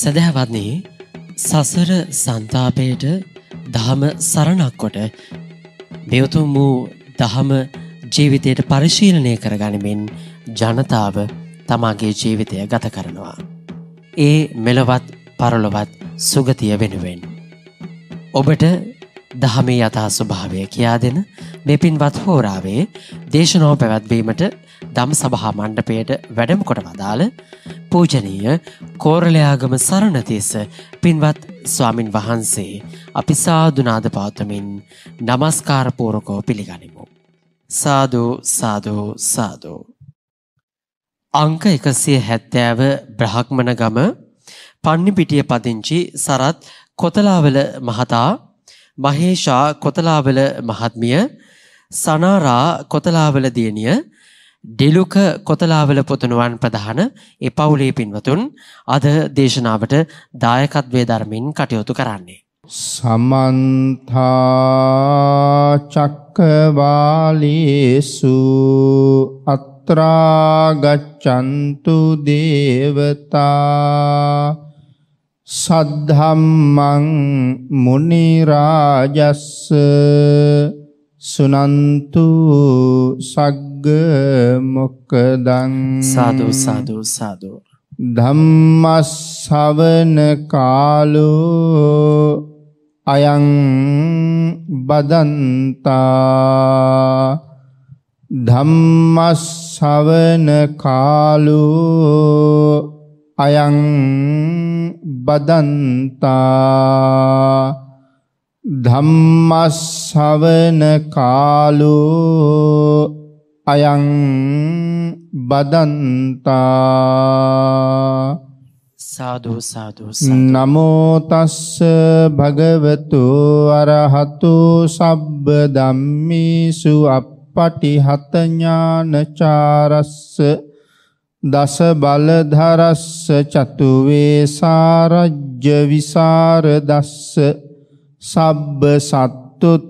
සැදැහැවත්න්නේ සසර සන්තාපයට දහම සරණක්කොට දෙවතුම් වූ දහම ජීවිතයට පරිශීලනය කරගනිමින් ජනතාව තමාගේ ජීවිතය ගත කරනවා. ඒ මෙලොවත් පරලොවත් සුගතිය වෙනුවෙන්. ඔබට දහමේ යථා ස්වභාවය කියා දෙන මෙපින්වත් හෝරාවේ දේශනෝ පැවැත්වීමට දම් සභහා මණ්ඩපයට වැඩම කොට වදාළ පූජනීය කෝරලයාගම සරණතිස පින්වත් ස්වාමින් වහන්සේ අපි සාධනාද පාතමින් නමස්කාරපූරකෝ පිළිගනිමු. සාධූ සාධූ සාධූ. අංක එකසිය හැත්තෑව බ්‍රහක්මන ගම පන්නිපිටිය පදිංචි සරත් කොතලාවල මහතා මහේෂා කොතලාවල මහත්මිය සනාරා කොතලාවල දියණිය ඩෙලුක කොතලාවල පුතුණුවන් ප්‍රධාන ඒ පවුලේ පින්වතුන් අද දේශනාවට දායකත්වයේ ධර්මින් කටයුතු කරන්නේ. සමන්ත චක්කවාලේසු අත්‍රා ගච්ඡන්තු දේවතා සද්ධම්මං මුනි රාජස්ස සුනන්තු සග්ග අග්ග මොක්කදං සාදු සාදු සාදු ධම්මස්සවන කාලෝ අයං බදන්තා ධම්මස්සවන කාලෝ අයං බදන්තා ධම්මස්සවන කාලෝ අයං බදන්තා සාදු සාදු නමෝ තස්ස භගවතු අරහතු සබ්බ ධම්මේසු අප්පටිහත ඥානචාරස්ස දස බලධරස්ස චතු වේසාරජ්‍ය විසර දස්ස සබ්බ සත්තුත්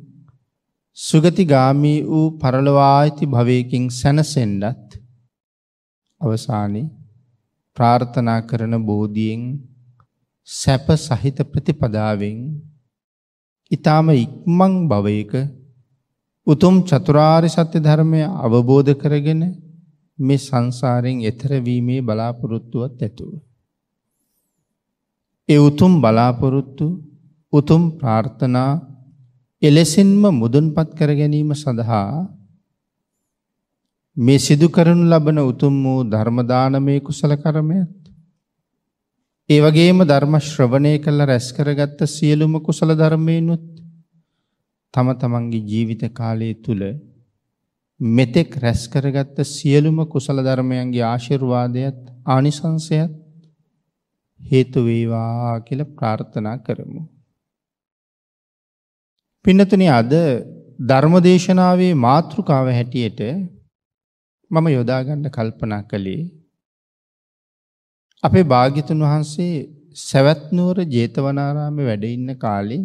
සුගතිගාමී වූ පරලොවායිති භවයකින් සැනසෙන්ඩත් අවසානයේ ප්‍රාර්ථනා කරන බෝධියෙන් සැප සහිත ප්‍රතිපදාවෙන් ඊ타ම ඉක්මන් භවයක උතුම් චතුරාර්ය සත්‍ය ධර්මය අවබෝධ කරගෙන මේ සංසාරයෙන් එතර වීමේ බලාපොරොත්තුවත් ඇතුව. ඒ උතුම් බලාපොරොත්තු උතුම් ප්‍රාර්ථනා එලෙසින්ම මුදුන්පත් කර ගැනීම සඳහා මේ සිදු කරනු ලබන උතුම් වූ ධර්ම දානමේ කුසල කර්මයත් ඒ වගේම ධර්ම ශ්‍රවණය කළ රැස් කරගත්ත සියලුම කුසල ධර්මයනුත් තම තමන්ගේ ජීවිත කාලය තුල මෙතෙක් රැස් කරගත්ත සියලුම කුසල ධර්මයන්ගේ ආශිර්වාදයත් ආනිසංසයත් හේතු වේවා කියලා ප්‍රාර්ථනා කරමු පින්නතුනි අද ධර්මදේශනාවේ මාතෘකාව හැටියට මම යොදා ගන්න කල්පනා කළේ අපේ භාග්‍යතුන් වහන්සේ සවැත් නුවර ජේතවනාරාමේ වැඩ ඉන්න කාලේ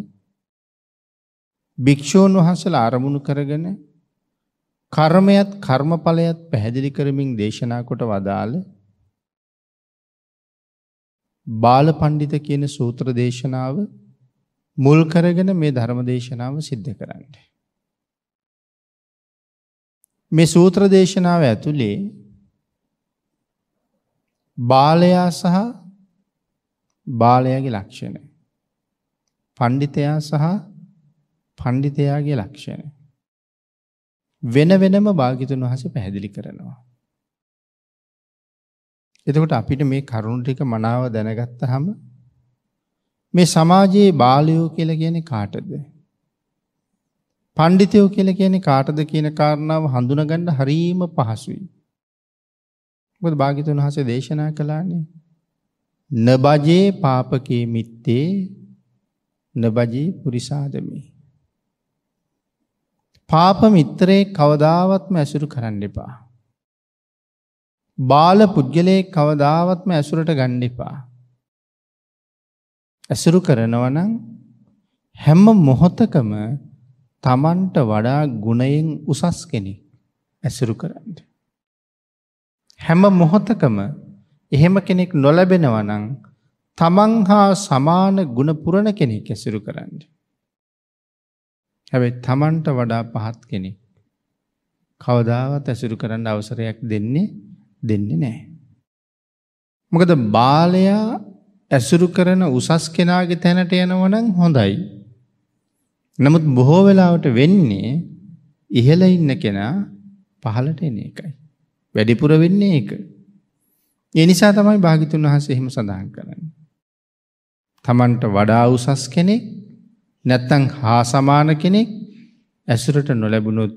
භික්ෂූන් වහන්සේලා ආරමුණු කරගෙන කර්මයත් කර්මඵලයත් පැහැදිලි කරමින් දේශනා කොට වදාළ බාල පණ්ඩිත කියන සූත්‍ර දේශනාව මුල් කරගෙන මේ ධර්ම දේශනාව සිද්ධ කරන්න. මේ සූත්‍ර දේශනාව ඇතුළේ බාලයා සහ බාලයාගේ ලක්ෂණ. පණ්ඩිතයා සහ පණ්ඩිතයාගේ ලක්ෂණ. වෙන වෙනම භාගිතුන් වහස පැහැදිලි කරනවා. එතකොට අපිට මේ කරුණු ටික මනාව දැනගත්තහම මේ සමාජයේ බාලයෝ කියලා කියන්නේ කාටද? පඬිතයෝ කියලා කියන්නේ කාටද කියන කාරණාව හඳුනගන්න හරීම පහසුයි. මොකද භාග්‍යතුන් වහන්සේ දේශනා කළානේ නබජේ පාපකේ මිත්තේ නබජේ පුරිසාදමේ පාප මිත්‍රේ කවදාවත්ම ඇසුරු කරන්න එපා. බාල පුද්ගලයෙක් කවදාවත්ම ඇසුරට ගන්න එපා. ඇසුරු කරනවා නම් හැම මොහොතකම Tamanට වඩා ගුණයෙන් උසස් කෙනෙක් ඇසුරු කරන්න. හැම මොහොතකම එහෙම කෙනෙක් නොලැබෙනවා නම් තමන් හා සමාන ගුණ පුරණ කෙනෙක් ඇසුරු කරන්න. හැබැයි තමන්ට වඩා පහත් කෙනෙක් කවදාවත් ඇසුරු කරන්න අවසරයක් දෙන්නේ දෙන්නේ නැහැ. මොකද බාලයා ඇසුරු කරන උසස් කෙනාගේ තැනට යනවනම් හොඳයි. නමුත් බොහෝ වෙලාවට වෙන්නේ ඉහළ ඉන්න කෙනා පහළට එන එකයි. වැඩිපුර වෙන්නේ ඒක. ඒ නිසා තමයි භාග්‍යතුන් වහන්සේ එහෙම සඳහන් කරන්නේ. තමන්ට වඩා උසස් කෙනෙක් නැත්තම් හා සමාන කෙනෙක් ඇසුරට නොලැබුණොත්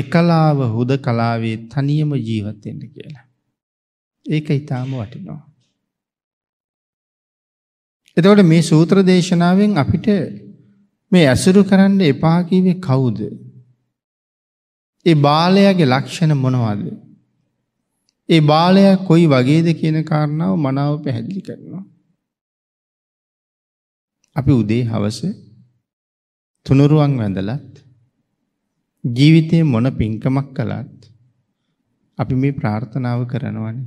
එකලාව හුද කලාවේ තනියම ජීවත් වෙන්න කියලා. ඒක ඊටාම වටිනවා. එතකොට මේ සූත්‍ර දේශනාවෙන් අපිට මේ ඇසුරු කරන්න එපා කිව්වේ කවුද? ඒ බාලයාගේ ලක්ෂණ මොනවද? ඒ බාලයා කොයි වගේද කියන කාරණාව මනාව පැහැදිලි කරනවා. අපි උදේ හවස තුනුරුවන් වැඳලත් ජීවිතේ මොන පින්කමක් කළත් අපි මේ ප්‍රාර්ථනාව කරනවනේ.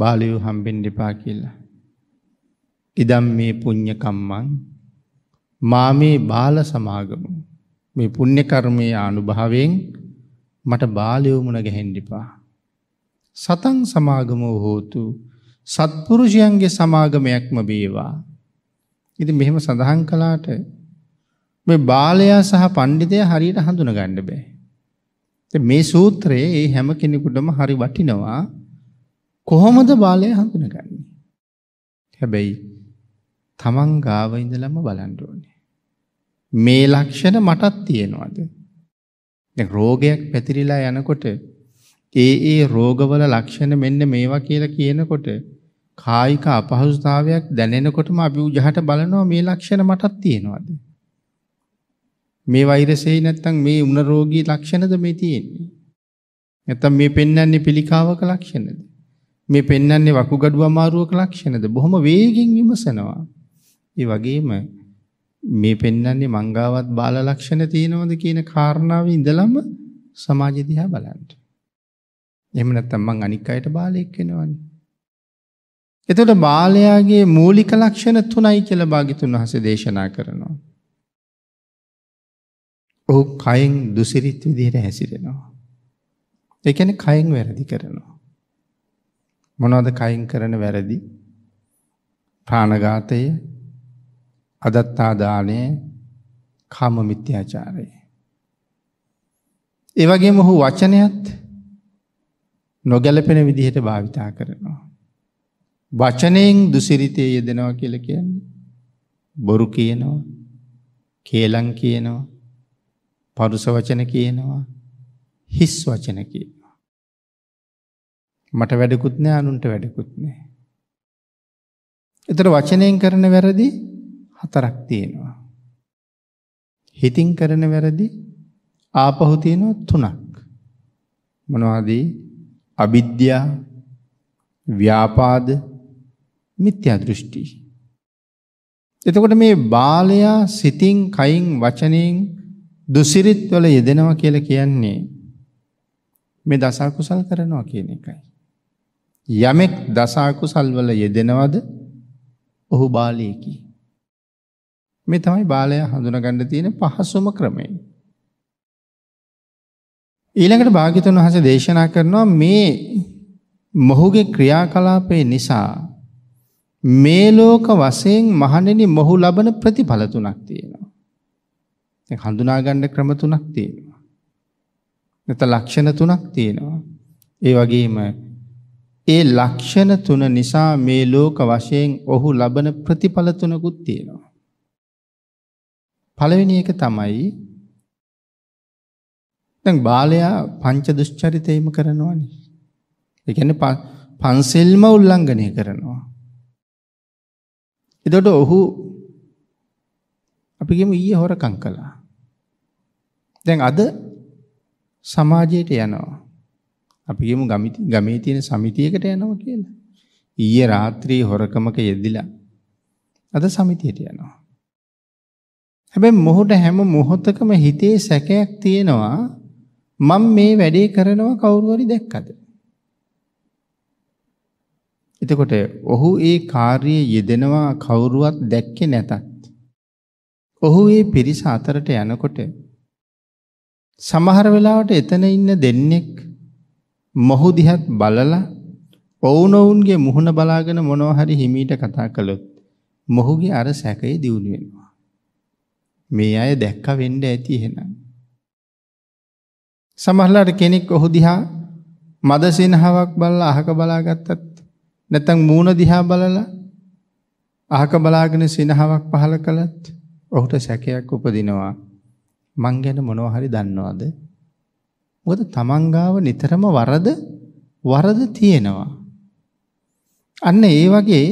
බාලයෝ හම්බෙන්න එපා කියලා. ඉදම් මේ පුං්ඥ කම්මං මාමේ බාල සමාගම මේ පුුණ්‍ය කර්මය අනුභාවෙන් මට බාලයෝමුණ ගැහෙන්ඩිපා. සතන් සමාගමෝ හෝතු සත්පුරුෂයන්ගේ සමාගමයක්ම බේවා. ඉති මෙහෙම සඳහන් කලාට මේ බාලයා සහ පණ්ඩිතය හරියට හඳුන ගණ්ඩ බෑ. මේ සූත්‍රයේ ඒ හැම කෙනෙකුටම හරි වටිනවා කොහොමද බාලය හඳුනගන්නේ. හැබැයි තමන් ගාව ඉඳලම බලන්න ඕනේ. මේ ලක්ෂණ මටත් තියෙනවද? දැන් රෝගයක් පැතිරිලා යනකොට ඒ ඒ රෝගවල ලක්ෂණ මෙන්න මේවා කියලා කියනකොට කායික අපහසුතාවයක් දැනෙනකොටම අපි උජහට බලනවා මේ ලක්ෂණ මටත් තියෙනවද? මේ වෛරසෙයි නැත්තම් මේ උණ රෝගී ලක්ෂණද මේ තියෙන්නේ? නැත්තම් මේ පෙන්වන්නේ පිළිකාවක ලක්ෂණද? මේ පෙන්වන්නේ වකුගඩු අමාරුවක ලක්ෂණද? බොහොම වේගෙන් විමසනවා. ඒ වගේම මේ පෙන්වන්නේ මංගාවත් බාල ලක්ෂණ තියෙනවද කියන කාරණාව ඉඳලම සමාජය දිහා බලන්න. එහෙම නැත්නම් මං අනික් අයට බාලයෙක් වෙනවනේ. එතකොට බාලයාගේ මූලික ලක්ෂණ තුනයි කියලා භාග්‍යතුන් වහන්සේ දේශනා කරනවා. ඔහු කයෙන් දුසිරිත විදිහට හැසිරෙනවා. ඒ කියන්නේ කයෙන් වැරදි කරනවා. මොනවද කයින් කරන වැරදි? ප්‍රාණඝාතය, අදත්තා දානය කාම මිත්‍යාචාරය. ඒවගේ මොහු වචනයත් නොගැලපෙන විදිහට භාවිතා කරනවා. වචනයෙන් දුසිරිතය යෙදෙනවා කියල කියන්නේ. බොරු කියනවා කේලං කියනවා පරුස වචන කියනවා හිස් වචන කියනවා. මට වැඩකුත් නෑ අනුන්ට වැඩකුත් නෑ. එතට වචනයෙන් කරන වැරදි හතරක් තියෙනවා. හිතින් කරන වැරදි ආපහු තියෙනවා තුනක්. මොනවාද? අවිද්‍යා, ව්‍යාපාද, මිත්‍යා දෘෂ්ටි. එතකොට මේ බාලයා සිතින්, කයින්, වචනෙන් දුසිරිත් වල යෙදෙනවා කියලා කියන්නේ මේ දස අකුසල් කරනවා කියන එකයි. යමෙක් දස අකුසල් වල යෙදෙනවද? ඔහු බාලයෙකි. මේ තමයි බාලයා හඳුනගන්න තියෙන පහසුම ක්‍රමය. ඊළඟට භාග්‍යතුන් වහන්සේ දේශනා කරනවා මේ මොහුගේ ක්‍රියාකලාපේ නිසා මේ ලෝක වශයෙන් මහණෙනි මොහු ලබන ප්‍රතිඵල තුනක් තියෙනවා. දැන් හඳුනා ගන්න ක්‍රම තුනක් තියෙනවා. නැත්නම් ලක්ෂණ තුනක් තියෙනවා. ඒ වගේම ඒ ලක්ෂණ තුන නිසා මේ ලෝක වශයෙන් ඔහු ලබන ප්‍රතිඵල තුනකුත් තියෙනවා. පළවෙනි එක තමයි දැන් බාලයා පංච දුෂ්චරිතේම කරනවානේ. ඒ කියන්නේ පන්සෙල්ම උල්ලංඝනය කරනවා. එතකොට ඔහු අපි කියමු ඊයේ හොරකම් කළා. දැන් අද සමාජයට යනවා. අපි කියමු ගමේ තියෙන සමිතියකට යනවා කියලා. ඊයේ රාත්‍රියේ හොරකමක යෙදිලා අද සමිතියට යනවා. හැබැයි මොහොත හැම මොහොතකම හිතේ සැකයක් තියෙනවා මම මේ වැඩේ කරනවා කවුරු දැක්කද? එතකොට ඔහු ඒ කාර්යයේ යෙදෙනවා කවුරුවත් දැක්කේ නැතත් ඔහු ඒ පිරිස අතරට යනකොට සමහර වෙලාවට එතන ඉන්න දෙන්නෙක් මොහු දිහත් බලලා ඔවුනොවුන්ගේ මුහුණ බලාගෙන මොනවා හරි හිමීට කතා කළොත් මොහුගේ අර සැකය දියුණු වෙනවා මේ අය දැක්ක වෙන්න ඇති එහෙනම්. සමහරලාට කෙනෙක් ඔහු දිහා මද සිනහාවක් බලලා අහක බලාගත්තත් නැත්නම් මූණ දිහා බලලා අහක බලාගෙන සිනහාවක් පහල කළත් ඔහුට සැකයක් උපදිනවා. මං ගැන මොනවා හරි දන්නවද? මොකද තමන් ගාව නිතරම වරද වරද තියෙනවා. අන්න ඒ වගේ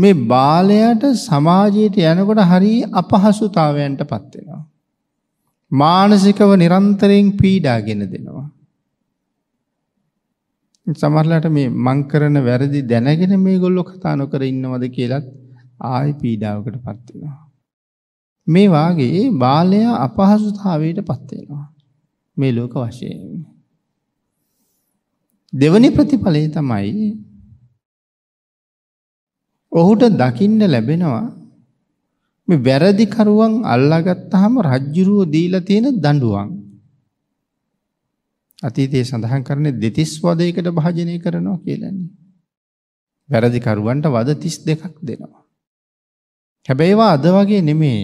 මේ බාලයට සමාජයට යනකොට හරි අපහසුතාවයන්ට පත් වෙනවා. මානසිකව නිරන්තරයෙන් පීඩාගෙන දෙනවා. සමහරලාට මේ මං කරන වැරදි දැනගෙන මේගොල්ලෝ කතා නොකර ඉන්නවද කියලත් ආයි පීඩාවකට පත් වෙනවා. මේ වාගේ බාලයා අපහසුතාවයට පත් වෙනවා. මේ ලෝක වශයෙන්. දෙවනි ප්‍රතිඵලය තමයි ඔහුට දකින්න ලැබෙනවා මේ වැරදි කරුවන් අල්ලාගත්තාම රජ්ජුරුව දීලා තියෙන දඬුවම්. අතීතයේ සඳහන් කරන්නේ දෙතිස් වදයකට භාජනය කරනවා කියලානේ. වැරදි කරුවන්ට වද 32ක් දෙනවා. හැබැයි අද වගේ නෙමේ.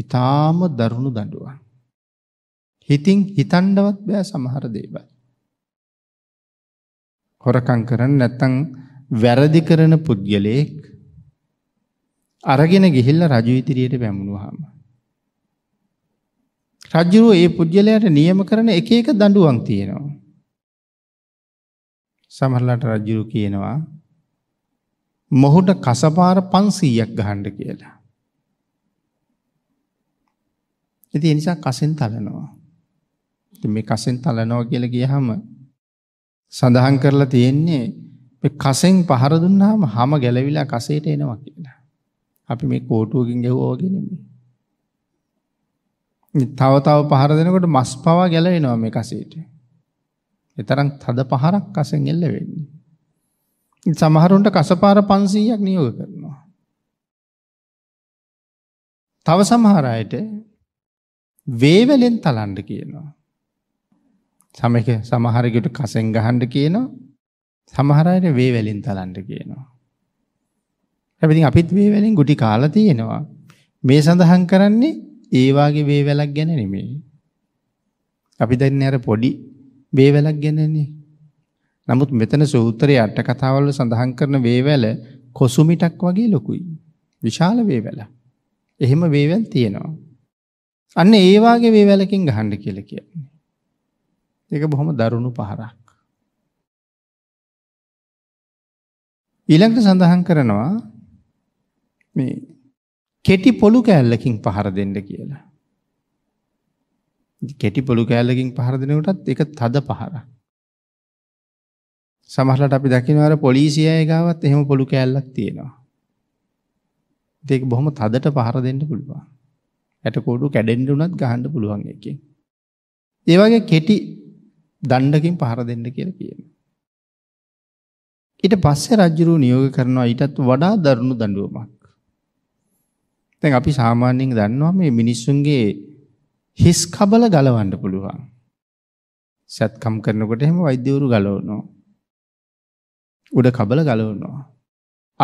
ඊටාම දරුණු දඬුවම්. හිතින් හිතන්නවත් බෑ සමහර දේවල්. හොරකම් කරන්නේ නැත්නම් වැරදි කරන පුද්ගලයෙක් අරගෙන ගිහිල්ල රජු ඉදිරියට පැමුණුවාම. රජුරුව ඒ පුද්ගලයට නියම කරන එක එක දඩුවන් තියෙනවා. සමහරලට රජුරු කියනවා මොහුට කසපාර පන්සීයක් ගහන්ඩ කියලා. ඇති එනිසා කසින් තලනවා. මේ කසින් තලනෝ කියල ගිය හම සඳහන් කරලා තියෙන්නේ කසෙන් පහර දුන්නාම හැම ගැලවිලා කසයට එනවා කියලා. අපි මේ කෝටුවකින් ගැහුවා වගේ නෙමෙයි. තව තව පහර දෙනකොට මස් පවා ගැලවෙනවා මේ කසයට. ඒ තරම් තද පහරක් කසෙන් එල්ල වෙන්නේ. සමහරුන්ට කසපාර 500ක් නියෝග කරනවා. තව සමහර අයට වේවලෙන් තලන්න කියනවා. සමහරකට කසෙන් ගහන්න කියනවා. සමහර අය වේ වලින් තලන්න කියනවා. හැබැයි ඉතින් අපිත් වේ වලින් ගුටි කාලා තියෙනවා. මේ සඳහන් කරන්නේ ඒ වාගේ වේ වලක් ගැන නෙමෙයි. අපි දන්නේ අර පොඩි වේ වලක් ගැනනේ. නමුත් මෙතන සූත්‍රයේ අට කතාවල සඳහන් කරන වේවැල කොසුමිටක් වගේ ලොකුයි. විශාල වේවැල. එහෙම වේවැල් තියෙනවා. අන්න ඒ වාගේ වේවැලකින් ගහන්න කියලා කියන්නේ. ඒක බොහොම දරුණු පහරක්. ඊළඟට සඳහන් කරනවා මේ කෙටි පොළු කෑල්ලකින් පහර දෙන්න කියලා. කෙටි පොළු කෑල්ලකින් පහර දෙනකොටත් ඒක තද පහරක්. සමහරවිට අපි දකිනවා අර පොලිසිය ගාවත් එහෙම පොළු කෑල්ලක් තියෙනවා. ඒක බොහොම තදට පහර දෙන්න පුළුවන්. ඇටකොඩු කැඩෙන්න උනත් ගහන්න පුළුවන් එකකින්. ඒ වගේ කෙටි දණ්ඩකින් පහර දෙන්න කියලා කියනවා. ඊට පස්සේ රජුරු නියෝග කරනවා ඊටත් වඩා දරුණු දඬුවමක්. දැන් අපි සාමාන්‍යයෙන් දන්නවා මේ මිනිස්සුන්ගේ හිස් කබල ගලවන්න පුළුවන්. සත්කම් කරනකොට එහෙම වෛද්‍යවරු ගලවනවා. උඩ කබල ගලවනවා.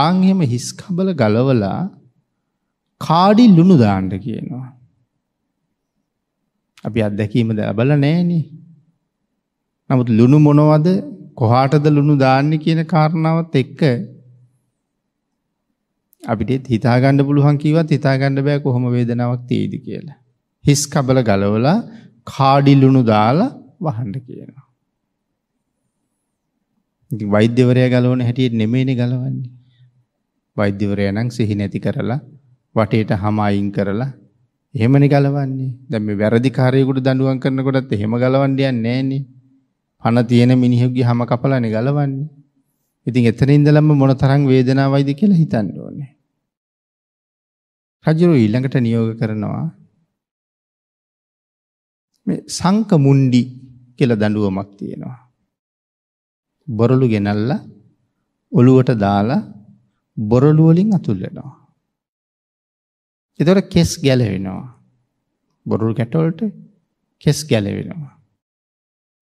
ආන් එහෙම හිස් කබල ගලවලා කාඩි ලුණු දාන්න කියනවා. අපි අත්දැකීම ලැබලා නැහෙනේ. නමුත් ලුණු මොනවද කොහාටද ලුණු දාන්නේ කියන කාරණාවත් එක්ක අපිට හිතා ගන්න පුළුවන් කීවත් හිතා ගන්න බෑ කොහොම වේදනාවක් තියෙයිද කියලා. හිස් කබල ගලවලා කාඩි ලුණු දාලා වහන්න කියනවා. ඉතින් වෛද්‍යවරයා ගලවන හැටියට නෙමෙයිනේ ගලවන්නේ. වෛද්‍යවරයා නම් සිහි නැති කරලා වටේට හැම අයින් කරලා එහෙමනේ ගලවන්නේ. දැන් මේ වැරදි කාර්යයකට දඬුවම් කරනකොටත් එහෙම ගලවන්නේ නැහැ නේ. පණ තියෙන මිනිහෙකුගේ හැම කපලානේ ගලවන්නේ. ඉතින් එතන ඉඳලම මොන තරම් වේදනාවයිද කියලා හිතන්න ඕනේ. රජුරු ඊළඟට නියෝග කරනවා මේ සංක මුණ්ඩි කියලා දඬුවමක් තියෙනවා. බොරළු ගෙනල්ලා ඔළුවට දාලා බොරළු වලින් අතුල් වෙනවා. ඒතර කෙස් ගැලවෙනවා. බොරළු කැටවලට කෙස් ගැලවෙනවා.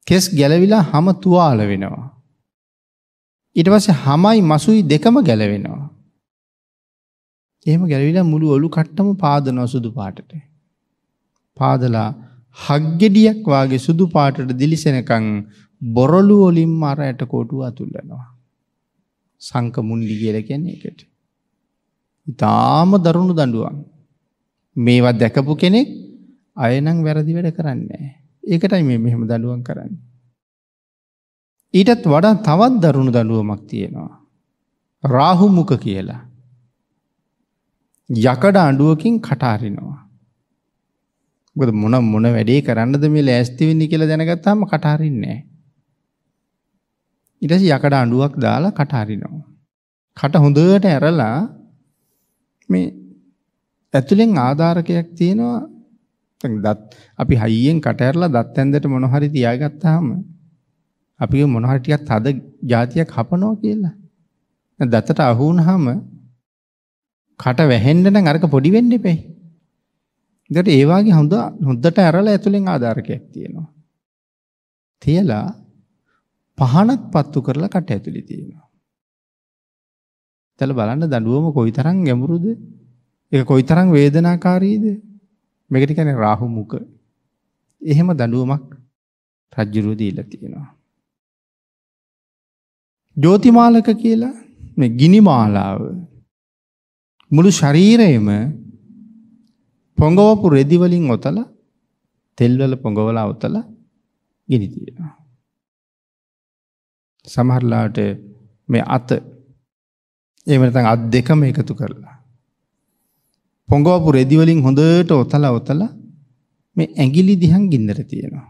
කෙස් ගැලවිලා හම තුවාල වෙනවා. ඊට පස්සේ හමයි මසුයි දෙකම ගැලවෙනවා. එහෙම ගැලවිලා මුළු ඔලු කට්ටම පාදනවා සුදු පාටට. පාදලා හග්ගෙඩියක් වාගේ සුදු පාටට දිලිසෙනකන් බොරළු වලින් අර ඇටකොටුව අතුල්ලනවා. සංක මුන්ඩි කියලා කියන්නේ ඒකට. ඊටාම දරුණු දඬුවම්. මේවා දැකපු කෙනෙක් අයනම් වැරදි වැඩ කරන්නේ නැහැ. ඒකටයි මේ මෙහෙම දඬුවම් කරන්නේ. ඊටත් වඩා තවත් දරුණු දඬුවමක් තියෙනවා. රාහු මුඛ කියලා. යකඩ අඬුවකින් කටාරිනවා. මොකද මොන මොන වැඩේ කරන්නද මේ ලෑස්ති වෙන්නේ කියලා දැනගත්තාම කටාරින්නේ නැහැ. ඊට පස්සේ යකඩ අඬුවක් දාලා කටාරිනවා. කට හොඳට ඇරලා මේ ඇතුලෙන් ආධාරකයක් තියෙනවා දත් අපි හයියෙන් කට ඇරලා දත් ඇන්දට මොන හරි තියාගත්තාම අපි මොන හරි ටිකක් තද જાතියක් හපනවා කියලා. දතට අහු වුනහම කට වැහෙන්න නම් අරක පොඩි වෙන්න එපේ. ඒකට ඒ වාගේ හොඳ හොඳට ඇරලා ඇතුලෙන් ආධාරකයක් තියෙනවා. තියලා පහනක් පත්තු කරලා කට ඇතුලේ තියෙනවා. දැන් බලන්න දඬුවම කොයිතරම් ගැඹුරුද? ඒක කොයිතරම් වේදනාකාරීද? මේකට කියන්නේ රාහු මුඛ. එහෙම දඬුවමක් රජ්ජුරුව දීලා තියෙනවා. ජෝතිමාලක කියලා මේ ගිනි මාලාව මුළු ශරීරයම පොඟවපු රෙදි වලින් ඔතලා තෙල් වල පොඟවලා ඔතලා ගිනි තියෙනවා. සමහරලාට මේ අත එහෙම නැත්නම් අත් දෙකම එකතු කරලා පොඟවපු රෙදි වලින් හොඳට ඔතලා ඔතලා මේ ඇඟිලි දිහන් ගින්දර තියෙනවා.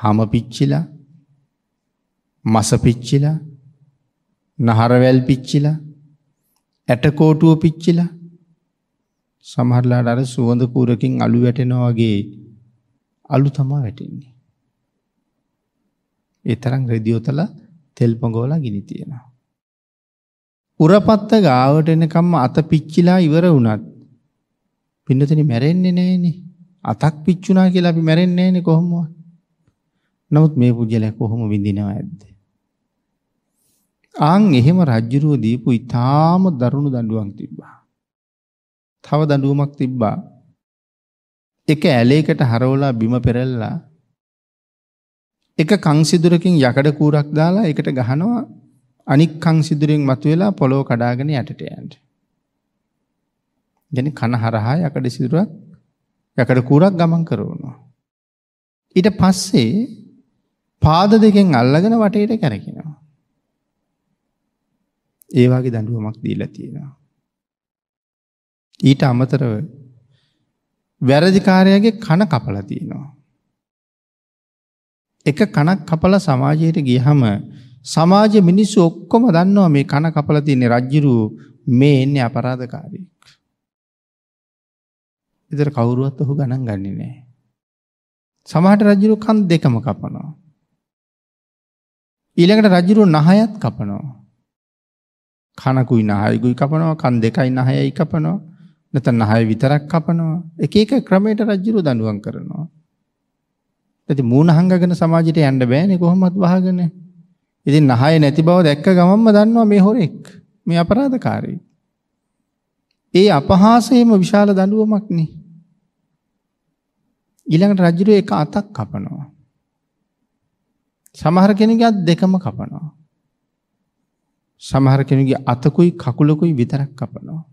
හම පිච්චිලා මස පිච්චිලා නහරවැල් පිච්චිලා ඇටකෝටුව පිච්චිලා සමහරලාට අර සුවඳ කූරකින් අලු වැටෙනවා වගේ අලු තමා වැටෙන්නේ. ඒ තරම් රෙදි ඔතලා තෙල් පොඟවලා ගිනි තියෙනවා. උරපත්ත ගාවට එනකම්ම අත පිච්චිලා ඉවර වුණත් පින්නතනි මැරෙන්නේ නැහනේ. අතක් පිච්චුණා කියලා අපි මැරෙන්නේ නැහනේ කොහොමවත්. නමුත් මේ පුජ්‍යලයා කොහොම විඳිනව ඇද්ද? ආන් එහෙම රජ්ජුරුව දීපු ඊටාම දරුණු දඬුවම් තිබ්බා. තව දඬුවමක් තිබ්බා. එක ඇලේකට හරවලා බිම පෙරල්ලා එක කංසිදුරකින් යකඩ කූරක් දාලා ඒකට ගහනවා අනික් කං සිදුරෙන් මතුවෙලා පොළොව කඩාගෙන යටට යන්න. يعني කන හරහා යකඩ සිදුරක් යකඩ කූරක් ගමන් කරනවා. ඊට පස්සේ පාද දෙකෙන් අල්ලගෙන වටේට කැරකිනවා. ඒ වගේ දඬුවමක් දීලා තියෙනවා. ඊට අමතරව වැරදිකාරයාගේ කන කපලා තියෙනවා. එක කනක් කපලා සමාජයට ගියහම සමාජ මිනිස්සු ඔක්කොම දන්නවා මේ කන කපලා තියෙන රජ්ජුරු මේ එන්නේ අපරාධකාරයෙක්. ඉතින් කවුරුවත් ඔහු ගණන් ගන්නේ නැහැ. සමහර රජ්ජුරු කන් දෙකම කපනවා. ඊළඟට රජ්ජුරු නහයත් කපනවා. කනකුයි නහයකුයි කපනවා කන් දෙකයි නහයයි කපනවා නැත්නම් නහය විතරක් කපනවා එක එක ක්‍රමයට රජ්ජුරු දඬුවම් කරනවා. ඉතින් මූණ හංගගෙන සමාජයට යන්න බෑනේ කොහොමවත් වහගෙන. ඉතින් නහය නැති බව දැක්ක ගමන්ම දන්නවා මේ හොරෙක්. මේ අපරාධකාරී. ඒ අපහාසයේම විශාල දඬුවමක් නේ. ඊළඟට රජුර එක අතක් කපනවා. සමහර කෙනෙක්ගේ අත් දෙකම කපනවා. සමහර කෙනෙකුගේ අතකුයි කකුලකුයි විතරක් කපනවා.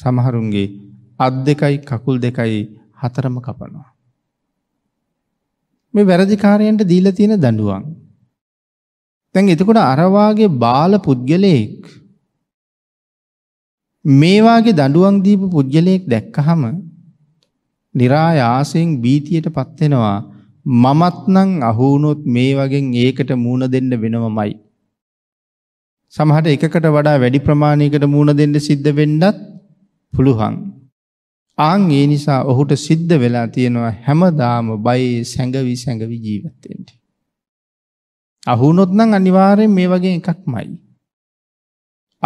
සමහරුන්ගේ අත් දෙකයි කකුල් දෙකයි හතරම කපනවා. මේ වැරදිකාරයන්ට දීලා තියෙන දඬුවම්. දැන් එතකොට අරවාගේ බාල පුද්ගලයෙක් මේවාගේ දඬුවම් දීපු පුද්ගලයෙක් දැක්කහම નિરાයාසයෙන් බීතියට පත් වෙනවා මමත් නම් අහු වුණොත් මේ වගේ ඒකට මූණ දෙන්න වෙනවමයි සමහර එකකට වඩා වැඩි ප්‍රමාණයකට මූණ දෙන්න සිද්ධ වෙන්නත් පුළුවන් ආං ඒ නිසා ඔහුට සිද්ධ වෙලා තියෙනවා හැමදාම බයේ සැඟවි සැඟවි ජීවත් වෙන්න. අහුනොත් නම් අනිවාර්යෙන් මේ වගේ එකක්මයි.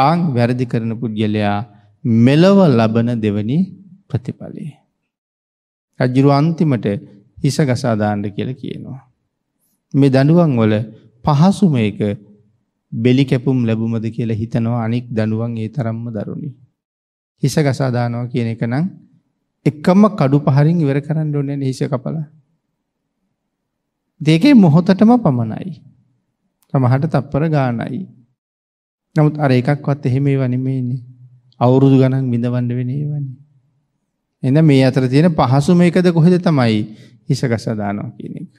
ආන් වැරදි කරන පුද්ගලයා මෙලව ලබන දෙවනි ප්‍රතිඵලය. රජුරු අන්තිමට හිස ගසා දාන්න කියලා කියනවා. මේ දඬුවම් වල පහසුම එක බෙලි කැපුම් ලැබුමද කියලා හිතනවා අනික් දඬුවම් ඒ තරම්ම දරුණි. හිස ගසා දානවා කියන එක නම් එකම කඩු පහරින් ඉවර කරන්න ඕනේ හිස කපලා. දෙකේ මොහොතටම පමණයි. සමහරට තප්පර ගාණයි. නමුත් අර එකක්වත් එහෙම ඒවා නෙමෙයිනේ. අවුරුදු ගණන් විඳවන්න වෙන ඒවානේ. එහෙනම් මේ අතර තියෙන පහසුම එකද කොහෙද තමයි හිසගස දානවා කියන එක.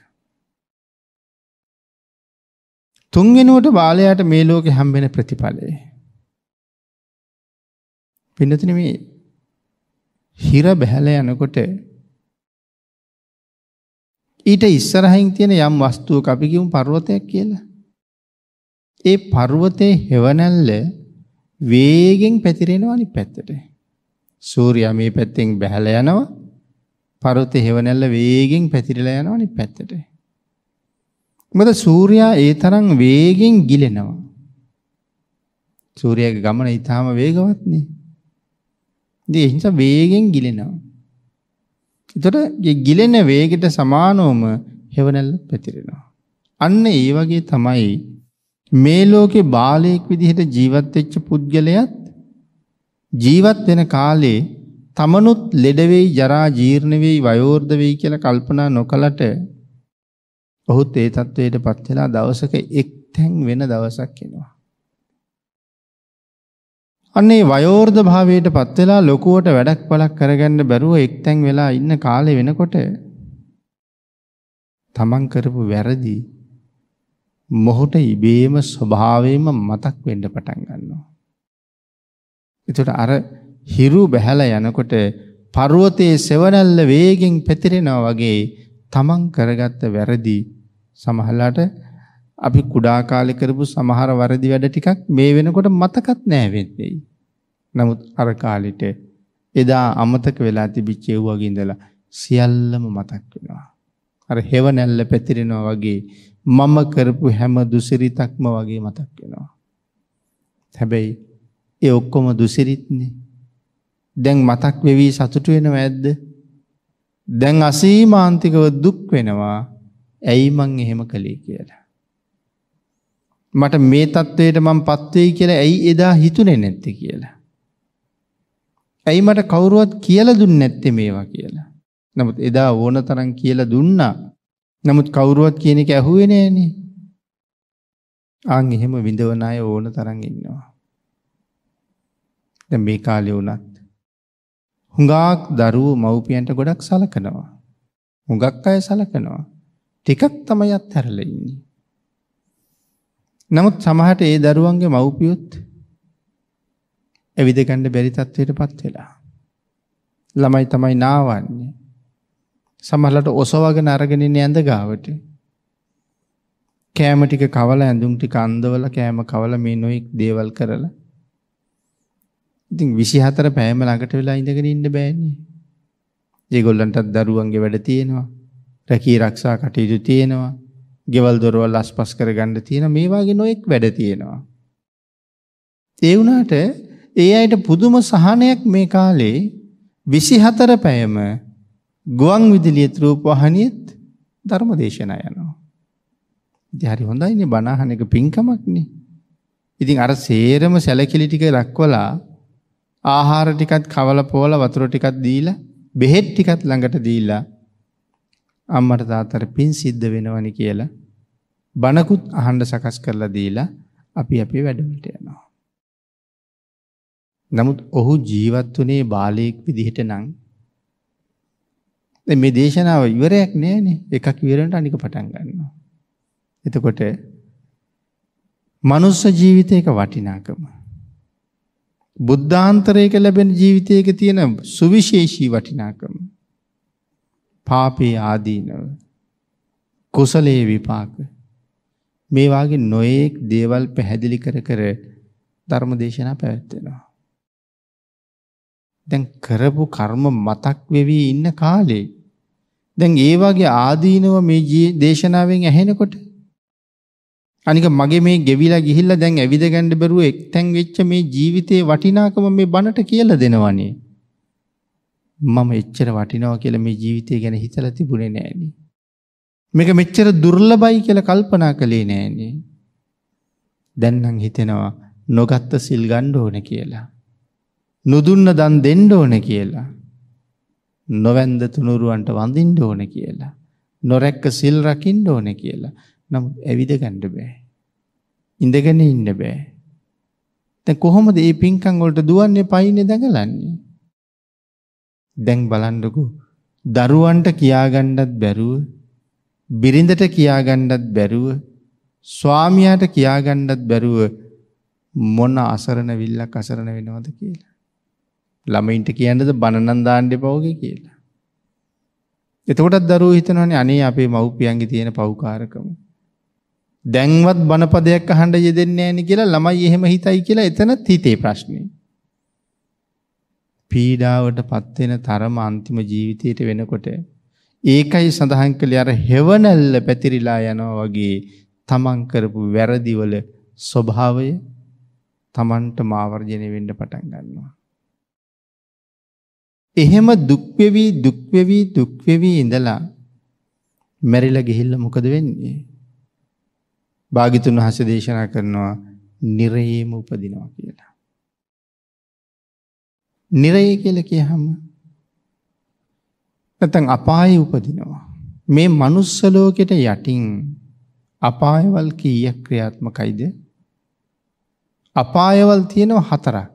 තුන්වෙනුවට බාලයාට මේ ලෝකේ හම්බෙන ප්‍රතිඵලය. පින්නතුනි මේ හිර බැහැල යනකොට ඊට ඉස්සරහින් තියෙන යම් වස්තුවක් අපි කියමු පර්වතයක් කියලා. ඒ පර්වතයේ හෙවණැල්ල වේගෙන් පැතිරෙනවා අනිත් පැත්තට. සූර්යා මේ පැත්තෙන් බැහැලා යනවා. පර්වතයේ හෙවණැල්ල වේගෙන් පැතිරලා යනවා අනිත් පැත්තට. මොකද සූර්යා ඒ තරම් වේගෙන් ගිලෙනවා. සූර්යාගේ ගමන ඊටාම වේගවත්නේ. ඉතින් ඒ නිසා වේගෙන් ගිලෙනවා. ඒතර ගිලෙන වේගයට සමානවම හෙවණැල්ල පැතිරෙනවා. අන්න ඒ වගේ තමයි මේ ලෝකේ බාලයෙක් විදිහට ජීවත් වෙච්ච පුද්ගලයාත් ජීවත් වෙන කාලේ තමනුත් ලෙඩ වෙයි ජරා ජීර්ණ වෙයි වයෝවෘද්ධ වෙයි කියලා කල්පනා නොකලට ඔහුත් ඒ தത്വයටපත් වෙලා දවසක එක්තැන් වෙන දවසක් එනවා. අන්නේ වයෝවෘද්ධ භාවයටපත් වෙලා ලොකුවට වැඩක් පලක් කරගන්න බැරුව එක්තැන් වෙලා ඉන්න කාලේ වෙනකොට තමන් කරපු වැරදි මොහොට ඉබේම ස්වභාවයෙන්ම මතක් වෙන්න පටන් ගන්නවා. එතකොට අර හිරු බැහැලා යනකොට පර්වතයේ සෙවණැල්ල වේගෙන් පැතිරෙනවා වගේ තමන් කරගත්ත වැරදි සමහරලාට අපි කුඩා කාලේ කරපු සමහර වැරදි වැඩ ටිකක් මේ වෙනකොට මතකත් නෑ වෙන්නේ. නමුත් අර කාලෙට එදා අමතක වෙලා තිබිච්ච ඒවාගේ ඉඳලා සියල්ලම මතක් වෙනවා. අර හේව නැල්ල පැතිරෙනවා වගේ මම කරපු හැම දුසිරිතක්ම වගේ මතක් වෙනවා. හැබැයි ඒ ඔක්කොම දුසිරිත්නේ. දැන් මතක් වෙවි සතුට වෙනව ඇද්ද? දැන් අසීමාන්තිකව දුක් වෙනවා. ඇයි මං එහෙම කළේ කියලා. මට මේ தത്വයට මංපත් වෙයි කියලා ඇයි එදා හිතුනේ නැත්තේ කියලා. ඇයි මට කවුරුවත් කියලා දුන්නේ නැත්තේ මේවා කියලා. නමුත් එදා ඕන තරම් කියලා දුන්නා. නමුත් කවුරුවත් කියන එක ඇහුවේ නෑනේ. ආන් එහෙම විඳවන අය ඕන තරම් ඉන්නවා. දැන් මේ කාලේ වුණත් හුඟක් දරුවෝ මව්පියන්ට ගොඩක් සලකනවා. හුඟක් අය සලකනවා. ටිකක් තමයි අත්හැරලා ඉන්නේ. නමුත් සමහරට ඒ දරුවන්ගේ මව්පියොත් ඇවිද ගන්න බැරි තත්ත්වයටපත් වෙලා. ළමයි තමයි නාවන්නේ. සමහරලට ඔසවගෙන අරගෙන ඉන්නේ ඇඳ ගාවට. කෑම ටික කවලා ඇඳුම් ටික අඳවලා කෑම කවලා මේ නොයික් දේවල් කරලා. ඉතින් 24 පැයම ළඟට වෙලා ඉඳගෙන ඉන්න බෑනේ. ඒගොල්ලන්ටත් දරුවන්ගේ වැඩ තියෙනවා. රැකී ආරක්ෂා කටයුතු තියෙනවා. ගෙවල් දොරවල් අස්පස් කරගන්න තියෙන මේ වගේ නොයෙක් වැඩ තියෙනවා. ඒ වුණාට ඒ අයට පුදුම සහනයක් මේ කාලේ 24 පැයම ගුවන් විදුලිය රූපවාහිනියත් ධර්ම දේශනා යනවා. ඉතින් හරි හොඳයිනේ බණ අහන එක පිංකමක්නේ. ඉතින් අර සේරම සැලකිලි ටික ලක්වලා ආහාර ටිකත් කවලා පොවලා වතුර ටිකක් දීලා බෙහෙත් ටිකත් ළඟට දීලා අම්මට තාත්තට පින් සිද්ධ වෙනවනි කියලා බණකුත් අහන්න සකස් කරලා දීලා අපි අපේ වැඩවලට යනවා. නමුත් ඔහු ජීවත් වුණේ බාලයෙක් විදිහට නම් දැන් මේ දේශනාව ඉවරයක් නෑනේ. එකක් ඉවරනට අනික පටන් ගන්නවා. එතකොට මනුස්ස ජීවිතයක වටිනාකම බුද්ධාන්තරයක ලැබෙන ජීවිතයක තියෙන සුවිශේෂී වටිනාකම පාපේ ආදීනව කුසලයේ විපාක මේ වාගේ නොයේක් දේවල් පැහැදිලි කර කර ධර්ම දේශනා පැවැත්වෙනවා දැන් කරපු කර්ම මතක් වෙවි ඉන්න කාලේ දැන් ඒ වගේ ආදීනව මේ දේශනාවෙන් ඇහෙනකොට අනික මගේ මේ ගෙවිලා ගිහිල්ලා දැන් ඇවිදගන්න බැරුව එක්තැන් වෙච්ච මේ ජීවිතේ වටිනාකම මේ බනට කියලා දෙනවනේ මම එච්චර වටිනවා කියලා මේ ජීවිතය ගැන හිතලා තිබුණේ නෑනේ මේක මෙච්චර දුර්ලභයි කියලා කල්පනා කළේ නෑනේ දැන් නම් හිතෙනවා නොගත්ත සිල් ගන්න ඕන කියලා නුදුන්න දන් දෙන්න ඕන කියලා. නොවැන්ද තුනුරුවන්ට වඳින්න ඕන කියලා. නොරැක්ක සිල් රකින්න ඕන කියලා. නමුත් ඇවිද ගන්න බෑ. ඉඳගෙන ඉන්න බෑ. දැන් කොහොමද මේ පින්කම් වලට දුවන්නේ පයින්නේ දඟලන්නේ? දැන් බලන්නකෝ දරුවන්ට කියාගන්නත් බැරුව බිරිඳට කියාගන්නත් බැරුව ස්වාමියාට කියාගන්නත් බැරුව මොන අසරණ විල්ලක් අසරණ වෙනවද කියලා ළමයින්ට කියන්නද බණනම් දාන්න එපවගේ කියලා. එතකොටත් දරුවෝ හිතනවානේ අනේ අපේ මව්පියන්ගේ තියෙන පව්කාරකම. දැන්වත් බණපදයක් අහන්න යෙදෙන්නේ නැහැ කියලා ළමයි එහෙම හිතයි කියලා එතනත් හිතේ ප්‍රශ්නේ. පීඩාවට පත් වෙන තරම අන්තිම ජීවිතයට වෙනකොට ඒකයි සඳහන් කළේ අර හෙවණැල්ල පැතිරිලා යනවා වගේ තමන් කරපු වැරදිවල ස්වභාවය තමන්ට මාවර්ජනය වෙන්න පටන් ගන්නවා. එහෙම දුක් වෙවි දුක් වෙවි දුක් වෙවි ඉඳලා මැරිලා ගිහිල්ලා මොකද වෙන්නේ? භාග්‍යතුන් වහන්සේ දේශනා කරනවා නිරයේම උපදිනවා කියලා. නිරය කියලා කියහම නැත්නම් අපායේ උපදිනවා. මේ manuss ලෝකෙට යටින් අපායවල් කීයක් ක්‍රියාත්මකයිද? අපායවල් තියෙනවා හතරක්.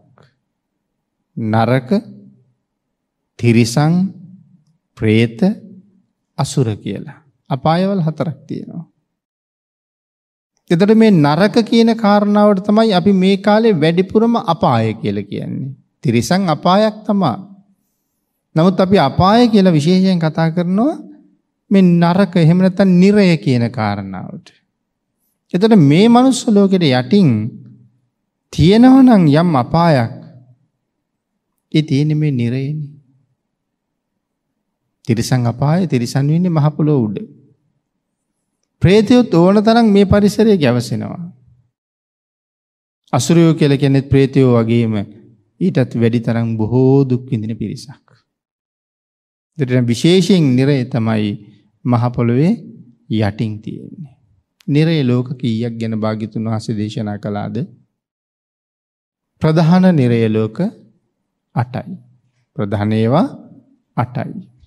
නරක තිරිසං ප්‍රේත අසුර කියලා. අපායවල් හතරක් තියෙනවා. එතට මේ නරක කියන කාරණාවට තමයි අපි මේ කාලේ වැඩිපුරම අපාය කියලා කියන්නේ. තිරිසං අපායක් තමා. නමුත් අපි අපාය කියලා විශේෂයෙන් කතා කරනවා මේ නරක එහෙම නැත්නම් නිරය කියන කාරණාවට. එතන මේ මනුස්ස ලෝකෙට යටින් තියෙනවනම් යම් අපායක්. ඒ තියෙන්නේ මේ නිරයනේ. තිරිසන් අපායේ තිරිසන් වෙන්නේ මහ පොළොව උඩ. ප්‍රේතයොත් ඕන තරම් මේ පරිසරය ගැවසෙනවා. අසුරයෝ කියලා කියන්නේ ප්‍රේතයෝ වගේම ඊටත් වැඩි තරම් බොහෝ දුක් විඳින පිරිසක්. දෙතන විශේෂයෙන් නිරය තමයි මහ පොළොවේ යටින් තියෙන්නේ. නිරේ ලෝක කීයක් ගැන භාග්‍යතුන් වහන්සේ දේශනා කළාද? ප්‍රධාන නිරේ ලෝක 8යි. ප්‍රධාන ඒවා 8යි.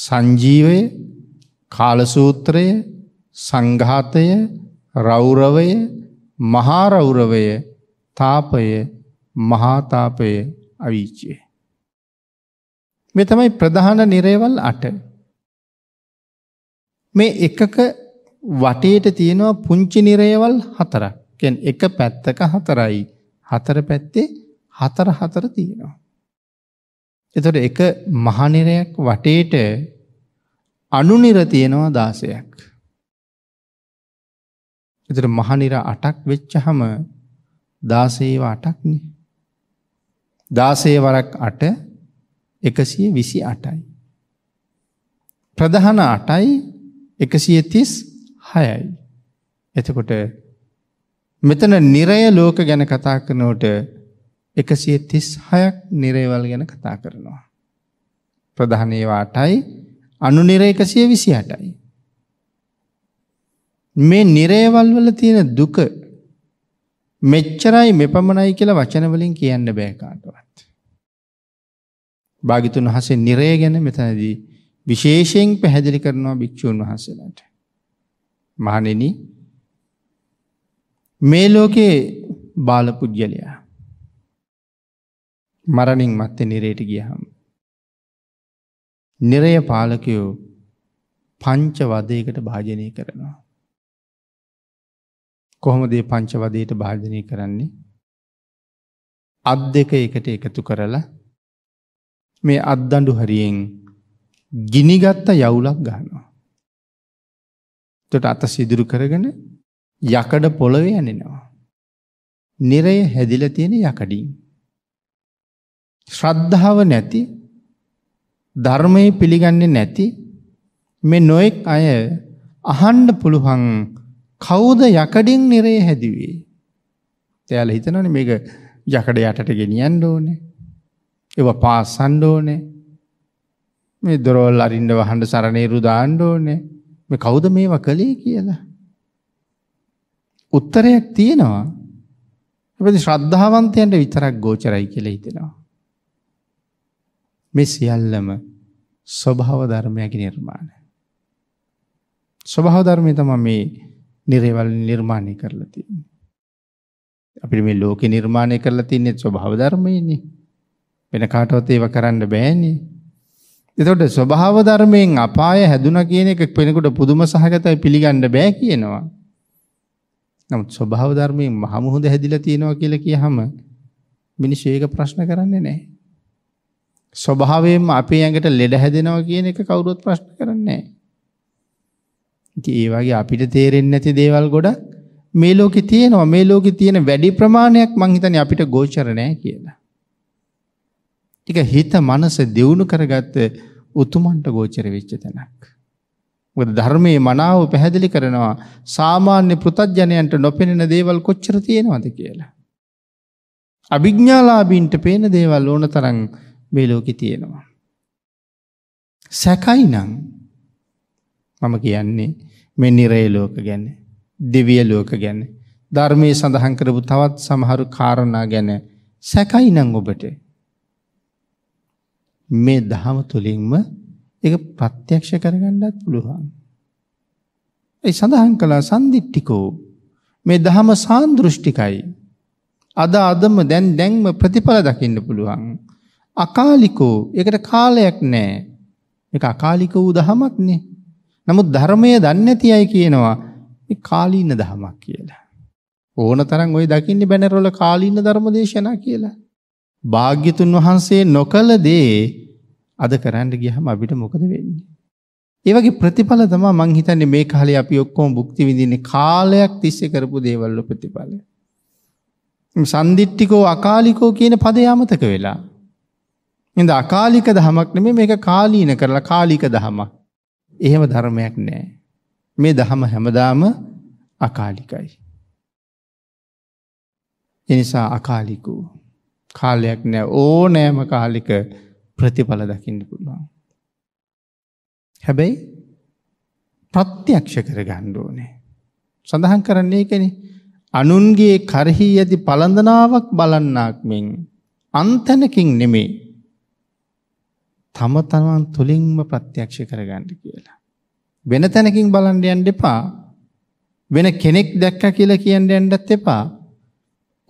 සංජීවය කාලසූත්‍රය සංඝාතය රෞරවය මහාරෞරවය තාපය මහාතාපය අවීචය. මේ තමයි ප්‍රධාන නිරේවල් අට. මේ එකක වටේට තියෙනවා පුංචි නිරේවල් හතරක්. එක පැත්තක හතරයි. හතර පැත්තේ හතර හතර තියෙනවා. එතොට එක මහනිරයක් වටේට අනුනිර තියෙනවා දාසයක්. එතට මහනිර අටක් වෙච්චහම දාසේව අටක්න. දාසේ වරක් අට එකසිය විසි අටයි. ප්‍රධහන අටයි එකසිය තිස් හයයි. එතකොට මෙතන නිරය ලෝක ගැන කතා කරනෝට 136ක් නිරේවල් ගැන කතා කරනවා. ප්‍රධාන ඒවාටයි අනුනිර 128යි. මේ නිරේවල් වල තියෙන දුක මෙච්චරයි මෙපමණයි කියලා වචන වලින් කියන්න බෑ කාටවත්. භාග්‍යතුන් වහන්සේ නිරය ගැන මෙතනදී විශේෂයෙන් පැහැදිලි කරනවා භික්ෂුන් වහන්සේලාට. මහණෙනි මේ ලෝකේ බාල පුජ්‍යලයා මරණින් මත්තේ නිරේට ගියහම. නිරය පාලකයෝ පංච වදයකට භාජනය කරනවා. කොහොමදේ පංච වදයට භාජනය කරන්නේ. අත් දෙක එකට එකතු කරලා මේ අත්දඩු හරියෙන් ගිනිගත්ත යවුලක් ගහනවා. තොට අත සිදුරු කරගෙන යකඩ පොළොව යනෙනවා. නිරය හැදිල තියෙන යකඩින්. ශ්‍රද්ධාව නැති ධර්මය පිළිගන්නේ නැති මේ නොයෙක් අය අහන්ඩ පුළුවන් කවුද යකඩින් නිරේ හැදිවේ. තෑල හිතනන මේක යකඩ යටට ගෙනියන්ඩ ඕනේ. එව පාසන්ඩ ඕනේ. මේ දොරොල් අරින්ඩ වහන්ඩ සරණේරු දාණ්ඩ ඕනේ මේ කවුද මේව කළේ කියලා. උත්තරයක් තියෙනවා. එපති ශ්‍රද්ධාවන්තයන්ට විතරක් ගෝචරයි කියලා හිතෙනවා. මේ සියල්ලම ස්වභාව ධර්මයක නිර්මාණය. ස්වභාව ධර්මය තමයි මේ නිරේවල් නිර්මාණය කරලා තියෙන්නේ. අපිට මේ ලෝකේ නිර්මාණය කරලා තින්නේ ස්වභාව ධර්මයනේ. වෙන කාටවත් ඒව කරන්න බෑනේ. එතකොට ස්වභාව ධර්මයෙන් අපාය හැදුනා කියන එක කෙනෙකුට පුදුම සහගතයි පිළිගන්න බෑ කියනවා. නමුත් ස්වභාව ධර්මයෙන් මහ මුහුද හැදිලා තියෙනවා කියලා කියහම මිනිස්සු ඒක ප්‍රශ්න කරන්නේ නැහැ. ස්වභාවයෙන්ම අපි ඇඟට ලෙඩ හැදෙනවා කියන එක කවුරුත් ප්‍රශ්න කරන්නේ නැහැ. ඒ වගේ අපිට තේරෙන්නේ නැති දේවල් ගොඩක් මේ ලෝකේ තියෙනවා. මේ ලෝකේ තියෙන වැඩි ප්‍රමාණයක් මං හිතන්නේ අපිට ගෝචර නැහැ කියලා. ටික හිත මනස දියුණු කරගත්ත උතුමන්ට ගෝචර වෙච්ච තැනක්. මොකද ධර්මයේ මනාව පැහැදිලි කරනවා සාමාන්‍ය පෘථග්ජනයන්ට නොපෙනෙන දේවල් කොච්චර තියෙනවද කියලා. අභිඥාලාභීන්ට පේන දේවල් ඕන තරම් මේ ලෝකෙ තියෙනවා. සැකයි නං මම කියන්නේ මෙ නිරේ ලෝක ගැන දෙවිය ලෝක ගැන ධර්මය සඳහන් කරපු තවත් සමහරු කාරණා ගැන සැකයි නං ඔබට මේ දහම තුළින්ම එක ප්‍රත්‍යක්ෂ කරගණ්ඩත් පුළුවන්. ඇයි සඳහන් කලා සන්දිිට්ටිකෝ මේ දහම සාන්දෘෂ්ටිකයි අද අදම දැන් දැන්ම ප්‍රතිඵල දකින්න පුළුවන්. අකාලිකෝ ඒකට කාලයක් නැහැ. ඒක අකාලික වූ දහමක් නේ. නමුත් ධර්මය දන්නේ නැති අය කියනවා මේ කාලීන දහමක් කියලා. ඕන තරම් ওই දකින්නේ බැනරොල කාලීන ධර්ම දේශනා කියලා. භාග්‍යතුන් වහන්සේ නොකල දේ අද කරන්න ගියහම අපිට මොකද වෙන්නේ? ඒ වගේ ප්‍රතිඵල තමයි මං හිතන්නේ මේ කාලේ අපි ඔක්කොම භුක්ති විඳින්නේ කාලයක් තිස්සේ කරපු දේවල් වල ප්‍රතිඵල. සම්දිට්ඨිකෝ අකාලිකෝ කියන පදේ අමතක වෙලා ඉඳ අකාලික දහමක් නෙමේ මේක කාලීන කරලා කාලික දහමක්. එහෙම ධර්මයක් නෑ. මේ දහම හැමදාම අකාලිකයි. එනිසා අකාලිකු කාලයක් නෑ ඕනෑම කාලික ප්‍රතිඵල දකින්න පුළුවන්. හැබැයි ප්‍රත්‍යක්ෂ කර ගණ්ඩෝනේ. සඳහන් කරන්නේ කෙනෙ අනුන්ගේ කරහි ඇති පළඳනාවක් බලන්නාක්මින් අන්තැනකින් නෙමේ තම තමන් තුලින්ම ප්‍රත්‍යක්ෂ කරගන්න කියලා. වෙන තැනකින් බලන්න යන්න එපා. වෙන කෙනෙක් දැක්කා කියලා කියන්න යන්නත් එපා.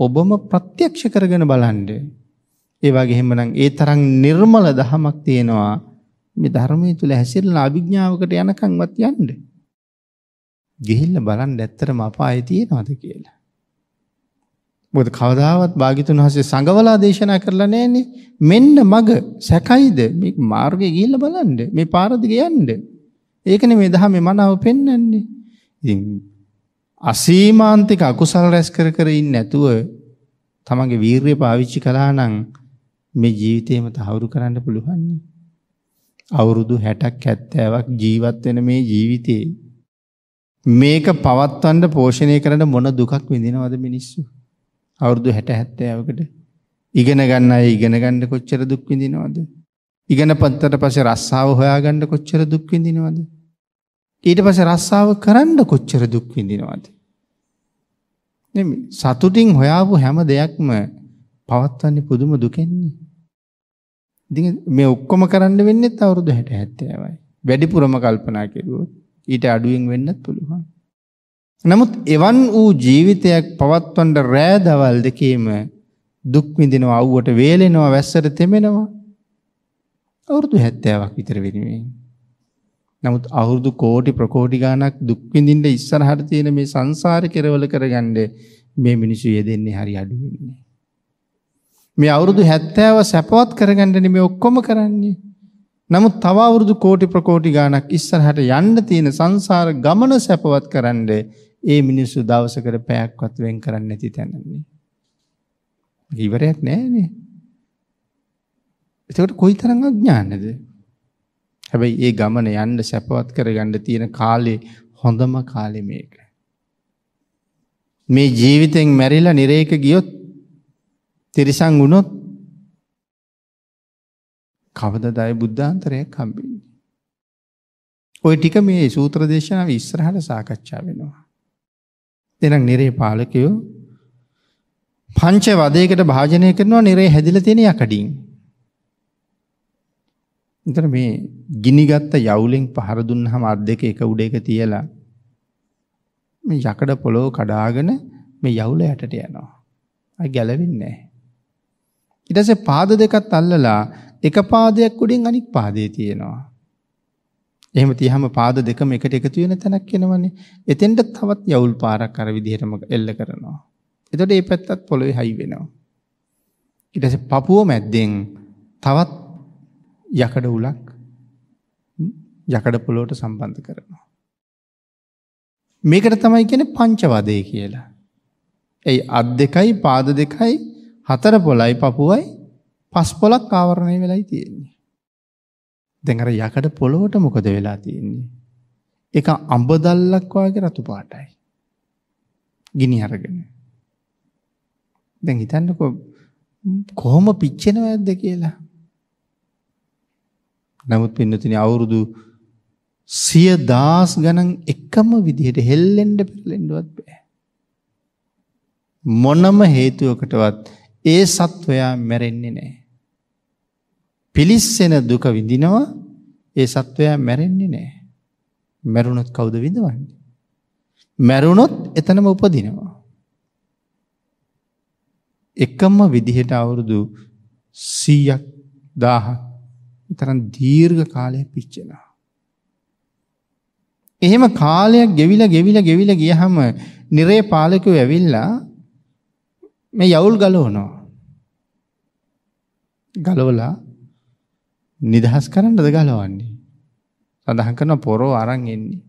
ඔබම ප්‍රත්‍යක්ෂ කරගෙන බලන්න. ඒ වගේ හැමනම් ඒ තරම් නිර්මල ධමයක් තියෙනවා. මේ ධර්මයේ තුල හැසිරලා අවිඥාවකට යනකම්වත් යන්න. ගිහිල්ලා බලන්න ඇත්තටම අපායේ තියෙනවද කියලා. මොකද කවදාවත් භාග්‍යතුන් වහන්සේ සංගවලා දේශනා කරලා නැන්නේ මෙන්න මග සැකයිද මේ මාර්ගේ ගිහිල්ලා බලන්න මේ පාරද යන්න ඒකනේ මේ දහමේ මනාව පෙන්වන්නේ ඉතින් අසීමාන්තික අකුසල් රැස් කර කර ඉන්නේ නැතුව තමන්ගේ වීරිය පාවිච්චි කළා නම් මේ ජීවිතේම තහවුරු කරන්න පුළුවන් අවුරුදු 60ක් 70ක් ජීවත් වෙන මේ ජීවිතේ මේක පවත්වන්න පෝෂණය කරන්න මොන දුකක් විඳිනවද මිනිස්සු අවුරුදු 60 70කට ඉගෙන ගන්න අය ඉගෙන ගන්න කොච්චර දුක් විඳිනවද? ඉගෙන පත්තට පස්සේ රස්සාව හොයාගන්න කොච්චර දුක් විඳිනවද? ඊට පස්සේ රස්සාව කරන්න කොච්චර දුක් විඳිනවද? නෙමෙයි සතුටින් හොයාපු හැම දෙයක්ම පවත්වන්නේ පුදුම දුකෙන්නේ. ඉතින් මේ ඔක්කොම කරන්න වෙන්නේ අවුරුදු 60 70යි. වැඩිපුරම කල්පනා කෙරුවොත් ඊට අඩුවෙන් වෙන්නත් පුළුවන්. නමුත් එවන් වූ ජීවිතයක් පවත්වන්න රෑ දවල් දෙකේම දුක් විඳිනවා අවුවට වේලෙනවා වැස්සට තෙමෙනවා අවුරුදු 70ක් විතර වෙනුවෙන් නමුත් අවුරුදු කෝටි ප්‍රකෝටි ගණක් දුක් විඳින්න ඉස්සරහට තියෙන මේ සංසාර කෙරවල කරගන්න මේ මිනිස්සු යෙදෙන්නේ හරි අඩු වෙන්නේ මේ අවුරුදු 70 සැපවත් කරගන්න මේ ඔක්කොම කරන්නේ නමුත් තව අවුරුදු කෝටි ප්‍රකෝටි ගාණක් ඉස්සරහට යන්න තියෙන සංසාර ගමන සැපවත් කරන්න ඒ මිනිස්සු දවසකට පැයක්වත් වෙන් කරන්නේ නැති තැනනේ. ඉවරයක් නැහැනේ. එතකොට කොයිතරම් අඥානද? හැබැයි ඒ ගමන යන්න සැපවත් කරගන්න තියෙන කාලේ හොඳම කාලේ මේක. මේ ජීවිතෙන් මැරිලා නිරේක ගියොත් තිරිසන් වුණොත් කවදදයි බුද්ධාන්තරයක් හම්බෙන්නේ. ওই ටික මේ සූත්‍ර දේශනාව ඉස්සරහට සාකච්ඡා වෙනවා. දෙනම් නිරේ පාලකයෝ පංච වදයකට භාජනය කරනවා නිරේ හැදිල තියෙන යකඩින්. එතන මේ ගිනිගත්ත යවුලෙන් පහර දුන්නාම අත් දෙක එක උඩ එක තියලා මේ යකඩ පොළොව කඩාගෙන මේ යවුල යටට යනවා. අය ගැලවෙන්නේ නැහැ. ඊට පස්සේ පාද දෙකත් අල්ලලා එක පාදයක් උඩින් අනිත් පාදේ තියෙනවා. එහෙම තියහම පාද දෙකම එකට එකතු වෙන තැනක් එනවනේ. එතෙන්ට තවත් යවුල් පාරක් අර විදිහටම එල්ල කරනවා. එතකොට මේ පැත්තත් පොළවේ හයි වෙනවා. ඊට පස්සේ Papuව මැද්දෙන් තවත් යකඩ උලක් යකඩ පොළොවට සම්බන්ධ කරනවා. මේකට තමයි කියන්නේ පංචවදේ කියලා. ඒ අත් දෙකයි පාද දෙකයි හතර පොළයි Papuවයි පස් පොලක් ආවරණය වෙලයි තියෙන්නේ. දැන් අර යකඩ පොළොවට මොකද වෙලා තියෙන්නේ? ඒක අඹ දල්ලක් වාගේ රතු පාටයි. ගිනි අරගෙන. දැන් හිතන්නකෝ කොහොම පිච්චෙනවද කියලා. නමුත් පින්නතුනි අවුරුදු 10000 ගණන් එකම විදිහට හෙල්ලෙන්න පෙරලෙන්නවත් බෑ. මොනම හේතුවකටවත් ඒ සත්වයා මැරෙන්නේ නැහැ. පිලිස්සෙන දුක විඳිනවා ඒ සත්වයා මැරෙන්නේ නෑ. මැරුණොත් කවුද විඳවන්නේ. මැරුණොත් එතනම උපදිනවා. එකම විදිහට අවුරුදු සීයක් දාහ තරන් දීර්ඝ කාලය පිච්චෙනවා. එහෙම කාලයක් ගෙවිල ගෙවිල ගෙවිල ගියහම නිරේ පාලකව ඇවිල්ලා මේ යවුල් ගලවනවා. ගලවලා නිදහස් කරන්නද ගලවන්නේ. සඳහන් කරන පොරෝ අරන් එන්නේ.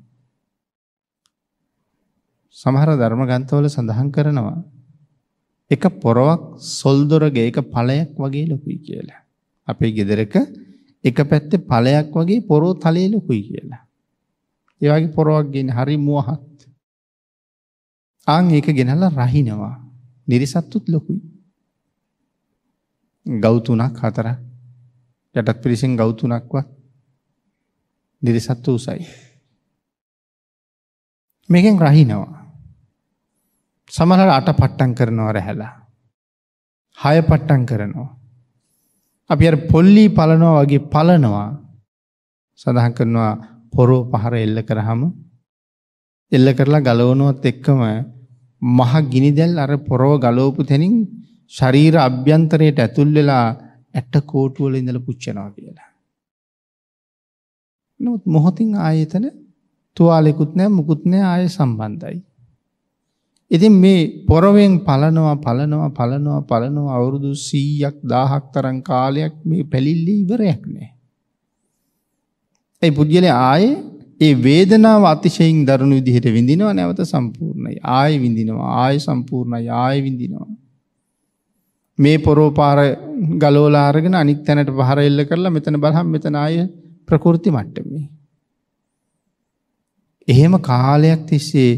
සමහර ධර්ම ගන්තවල සඳහන් කරනවා එක පොරවක් සොල්දොරගේ එක ඵලයක් වගේ ලොකුයි කියලා. අපේ ගෙදරක එක පැත්තේ ඵලයක් වගේ පොරෝ තලයේ ලොකුයි කියලා. ඒ වගේ පොරවක් ගේන හරි මුවහත්. ආන් ඒක ගෙනල්ලා රහිනවා. නිරිසත්තුත් ලොකුයි. ගව් තුනක් හතරක් යටත් පිරිසෙන් ගෞතුනක්වත් දිරිසත්ව උසයි. මේකෙන් රහිනවා. සමහර අට පට්ටම් කරනවා රැහැලා. හය පට්ටම් කරනවා. අපි අර පොල්ලී පලනවා වගේ පලනවා සඳහන් කරනවා පොරෝ පහර එල්ල කරහම එල්ල කරලා ගලවනුවත් එක්කම මහ ගිනිදැල් අර පොරෝ ගලෝපු තැනින් ශරීර අභ්‍යන්තරයට ඇතුල් වෙලා ඇට කෝටුවල ඉඳල පුච්චනවා කියලා. නොත් මොහොතින් ආයතන තුවාලෙකුත් නෑ මුකුත් නෑ ආය සම්බන්ධයි. ඉතින් මේ පොරවෙන් පලනවා පලනවා පලනවා පලනවා අවුරුදු 100ක් 1000ක් තරම් කාලයක් මේ පැලිල්ල ඉවරයක් නෑ. ඒ පුජ්‍යලේ ආයේ ඒ වේදනාව අතිශයින් දරුණු විදිහට විඳිනවා නැවත සම්පූර්ණයි. ආයෙ විඳිනවා, ආයෙ සම්පූර්ණයි, ආයෙ විඳිනවා. මේ පොරෝපාර ගලෝලා අරගෙන අනික් තැනට පහර එල්ල කරලා මෙතන බලහම් මෙතන ආය ප්‍රකෘති මට්ටමේ. එහෙම කාලයක් තිස්සේ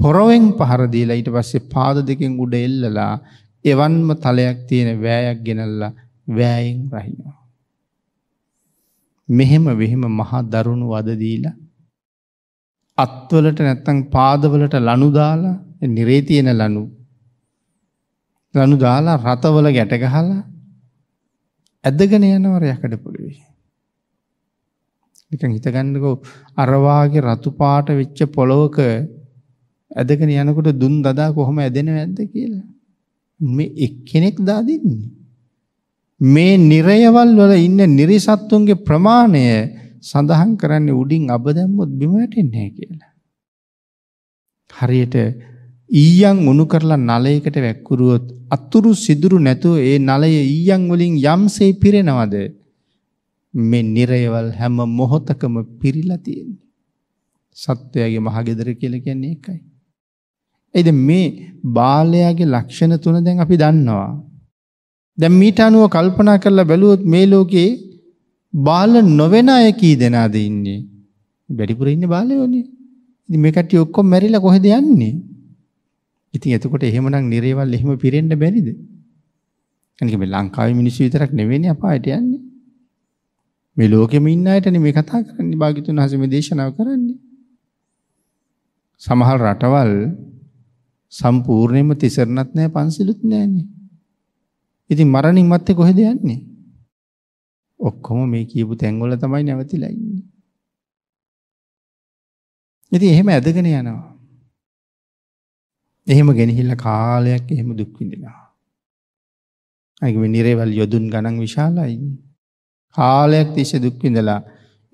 පොරොවෙන් පහර දීලා ඊට පස්සේ පාද දෙකෙන් උඩ එල්ලලා එවන්ම තලයක් තියෙන වෑයක් ගෙනල්ලා වෑයෙන් රහිනවා. මෙහෙම වෙහෙම මහා දරුණු වද දීලා අත්වලට නැත්තම් පාදවලට ලනු දාලා නිරේ තියෙන ලනු ලනු දාලා රතවල ගැට ගහලා ඇදගෙන යනවර යකඩ පොළවේ. නිකන් හිතගන්නකෝ අර වාගේ රතු පාට වෙච්ච පොළවක ඇදගෙන යනකොට දුන් දදා කොහොම ඇදෙනවද කියලා. මේ එක්කෙනෙක් දා දෙන්නේ. මේ නිරයවල් වල ඉන්න නිරිසත්තුන්ගේ ප්‍රමාණය සඳහන් කරන්නේ උඩින් අබ දැම්මොත් බිම වැටෙන්නේ කියලා. හරියට ඊයන් උණු කරලා නලයකට වැක්කුරුවොත් අතුරු සිදුරු නැතුව ඒ නලය ඊයන් වලින් යම්සේ පිරෙනවද මේ නිරයවල් හැම මොහොතකම පිරීලා තියෙන්නේ. සත්වයාගේ මහගෙදර කියලා කියන්නේ ඒකයි. එයිද මේ බාලයාගේ ලක්ෂණ තුන දැන් අපි දන්නවා. දැන් මීට අනුව කල්පනා කරලා බැලුවොත් මේ ලෝකේ බාල නොවන අය කී දෙනාද ඉන්නේ? වැඩිපුර ඉන්නේ බාලයෝනේ. ඉතින් මේ කට්ටිය ඔක්කොම මැරිලා කොහෙද යන්නේ? ඉතින් එතකොට එහෙමනම් නිරේවල් එහෙම පිරෙන්න බැරිද? අනික මේ ලංකාවේ මිනිස්සු විතරක් නෙවෙන්නේ අපායට යන්නේ. මේ ලෝකෙම ඉන්න අයටනේ මේ කතා කරන්නේ භාග්‍යතුන් හසේ මේ දේශනාව කරන්නේ. සමහර රටවල් සම්පූර්ණයෙන්ම තිසරණත් නැහැ පන්සිලුත් නැහැනේ. ඉතින් මරණින් මත්තේ කොහෙද යන්නේ? ඔක්කොම මේ කියපු තැන්වල තමයි නැවතිලා ඉන්නේ. ඉතින් එහෙම ඇදගෙන යනවා. එහෙම ගෙනහිල්ලා කාලයක් එහෙම දුක් විඳිනවා. අයික මේ නිරේවල් යොදුන් ගණන් විශාලයි. කාලයක් තිස්සේ දුක් විඳලා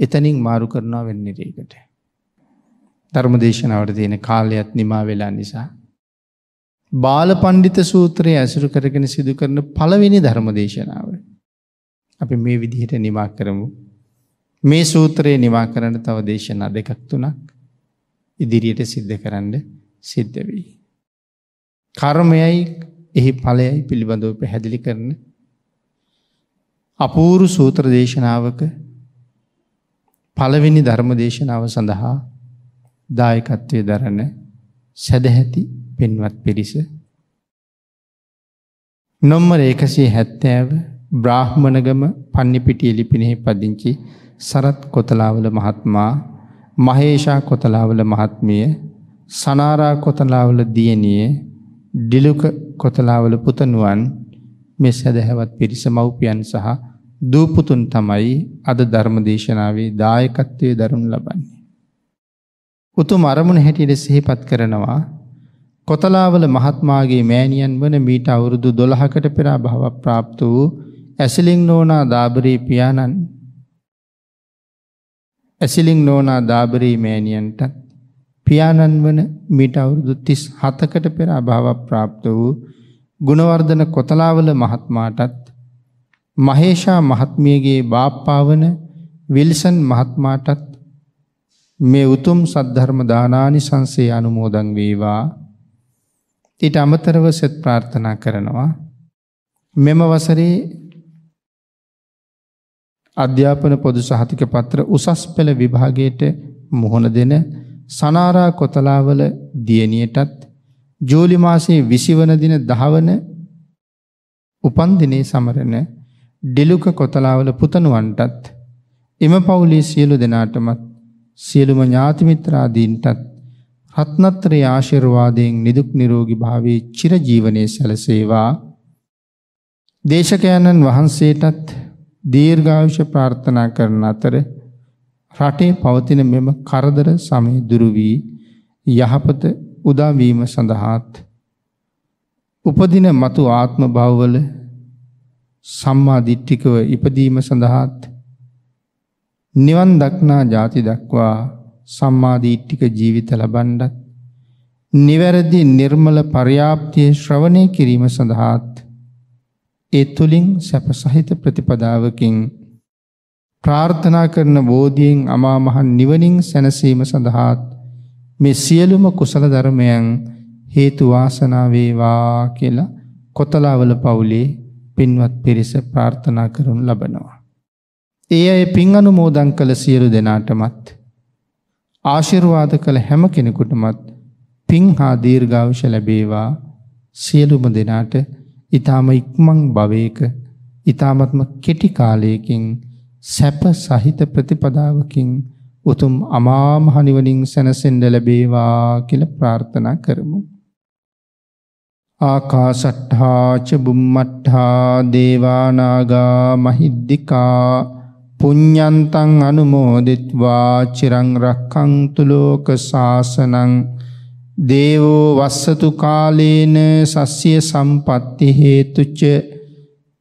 එතනින් මාරු කරනවා වෙන නිරේකට. ධර්මදේශනාවට තියෙන කාලයත් නිමා වෙලා නිසා බාල පණ්ඩිත සූත්‍රයේ ඇසුරු කරගෙන සිදු කරන පළවෙනි ධර්මදේශනාව. අපි මේ විදිහට නිමා කරමු. මේ සූත්‍රයේ නිමා කරන්න තව දේශනා දෙකක් තුනක් ඉදිරියට සිද්ධ කරන්න සිද්ධ වෙයි. කර්මයයි එහි ඵලයයි පිළිබඳව පැහැදිලි කරන අපූරු සූත්‍ර දේශනාවක පළවෙනි ධර්ම දේශනාව සඳහා දායකත්වය දරන සැදැහැති පෙන්වත් පිරිස නොම්මර ඒකසේ හැත්තෑව බ්‍රාහ්මණගම පන්නිපිටිය ලිපිනෙහි පදිංචි සරත් කොතලාවල මහත්මා මහේෂා කොතලාවල මහත්මිය සනාරා කොතලාවල දියණියේ ඩිලුක කොතලාවල පුතනුවන් මේ සැදැහැවත් පිරිස මව්පියන් සහ දූපුතුන් තමයි අද ධර්මදේශනාවේ දායකත්වයේ දරුණු ලබන්නේ. උතුම් අරමුණ හැටියට සිහිපත් කරනවා කොතලාවල මහත්මාගේ මෑණියන් වන මීට අවුරුදු 12කට පෙර භව ප්‍රාප්ත වූ ඇසිලින් නෝනා දාබරී පියාණන් ඇසිලින් නෝනා දාබරී මෑණියන්ටත් පියාණන් වන මීට අවුරුදු 37කට පෙර අභාව ප්‍රාප්ත වූ ගුණවර්ධන කොතලාවල මහත්මාටත් මහේෂා මහත්මියගේ බාප්පාවන විල්සන් මහත්මාටත් මේ උතුම් සද්ධර්ම දානානිසංසය අනුමෝදන් වේවා. ඊට අමතරව සෙත් ප්‍රාර්ථනා කරනවා මෙම වසරේ අධ්‍යාපන පොදු සහතික පත්‍ර උසස් පෙළ විභාගයට මුහුණ දෙන සනාරා කොතලාවල දියණියටත් ජූලි මාසයේ 20 වන දින දහවන උපන් දිනේ සමරන ඩිලුක කොතලාවල පුතණුවන්ටත් එම පවුලේ සියලු දෙනාටමත් සියලුම ඥාති මිත්‍රාදීන්ටත් රත්නත්‍රයේ ආශිර්වාදයෙන් නිදුක් නිරෝගී භාවයේ චිරජීවනයේ සැලසේවා දේශකයන්න් වහන්සේටත් දීර්ඝායුෂ ප්‍රාර්ථනා කරන අතර රටේ පවතින මෙම කරදර සමය දුරු වී යහපත උදා වීම සඳහාත් උපදින మతు ආත්ම භවවල සම්මා දිට්ඨිකව ඉපදීම සඳහාත් නිවන් දක්නා ජාති දක්වා සම්මා දිට්ඨික ජීවිත ලබන්නත් නිවැරදි නිර්මල පරියාප්තිය ශ්‍රවණය කිරීම සඳහාත් ඒ තුලින් සැප සහිත ප්‍රතිපදාවකින් ප්‍රාර්ථනා කරන බෝධියෙන් අමා මහ නිවනින් සැනසීම සඳහාත් මේ සියලුම කුසල ධර්මයන් හේතු වාසනා වේවා කියලා කොතලාවල පවුලේ පින්වත් පිරිස ප්‍රාර්ථනා කරනු ලබනවා. ඒ අය පින් අනුමෝදන් කළ සියලු දෙනාටමත් ආශිර්වාද කළ හැම කෙනෙකුටමත් පින් හා දීර්ඝායුෂ ලැබේවා සියලුම දෙනාට ඊ타ම ඉක්මන් භවයක ඊ타මත්ම කෙටි කාලයකින් සැප සහිත ප්‍රතිපදාවකින් උතුම් අමා මහ නිවනින් සැනසෙන්න ලැබේවා කියලා ප්‍රාර්ථනා කරමු. ආකාසට්ඨා ච බුම්මට්ඨා දේවානාගා මහිද්దికා පුඤ්ඤන්තං අනුමෝදිත්වා චිරං රක්ඛන්තු ලෝක සාසනං දේවෝ වස්සතු කාලේන සස්්‍ය සම්පatti හේතුච